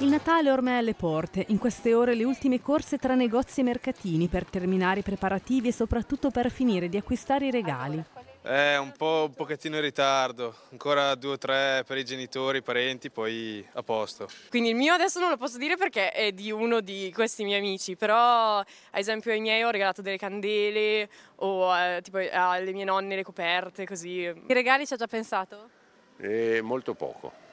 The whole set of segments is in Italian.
Il Natale ormai è alle porte, in queste ore le ultime corse tra negozi e mercatini per terminare i preparativi e soprattutto per finire di acquistare i regali. È eh, un po' un pochettino in ritardo, ancora due o tre per i genitori, i parenti, poi a posto. Quindi il mio adesso non lo posso dire perché è di uno di questi miei amici, però ad esempio ai miei ho regalato delle candele o eh, tipo, alle mie nonne le coperte, così. I regali ci ha già pensato? Eh, molto poco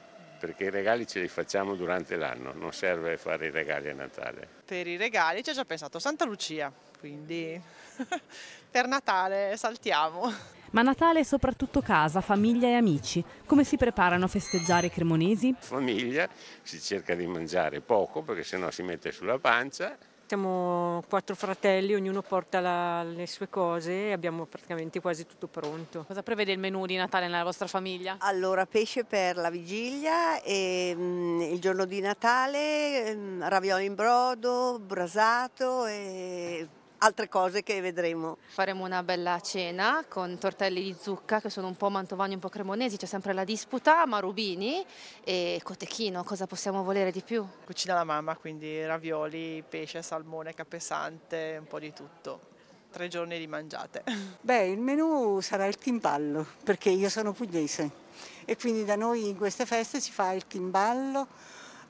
perché i regali ce li facciamo durante l'anno, non serve fare i regali a Natale. Per i regali ci ho già pensato Santa Lucia, quindi per Natale saltiamo. Ma Natale è soprattutto casa, famiglia e amici. Come si preparano a festeggiare i cremonesi? Famiglia, si cerca di mangiare poco perché sennò si mette sulla pancia siamo quattro fratelli, ognuno porta la, le sue cose e abbiamo praticamente quasi tutto pronto. Cosa prevede il menù di Natale nella vostra famiglia? Allora, pesce per la vigilia, e, mh, mm, il giorno di Natale, mh, mm, ravioli in brodo, brasato e altre cose che vedremo. Faremo una bella cena con tortelli di zucca che sono un po' mantovani, un po' cremonesi, c'è sempre la disputa, marubini e cotechino, cosa possiamo volere di più? Cucina la mamma, quindi ravioli, pesce, salmone, capesante, un po' di tutto tre giorni di mangiate? Beh, il menù sarà il timballo, perché io sono pugliese e quindi da noi in queste feste si fa il timballo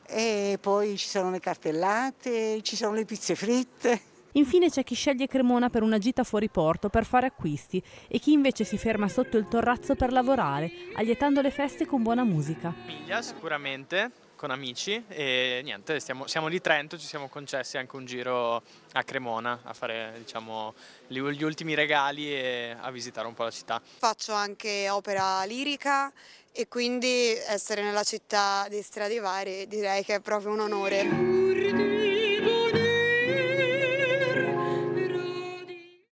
e poi ci sono le cartellate, ci sono le pizze fritte. Infine c'è chi sceglie Cremona per una gita fuori porto per fare acquisti e chi invece si ferma sotto il torrazzo per lavorare, allietando le feste con buona musica. Piglia sicuramente, con amici e niente, stiamo, siamo di Trento, ci siamo concessi anche un giro a Cremona a fare diciamo, gli ultimi regali e a visitare un po' la città. Faccio anche opera lirica e quindi essere nella città di Stradivari direi che è proprio un onore.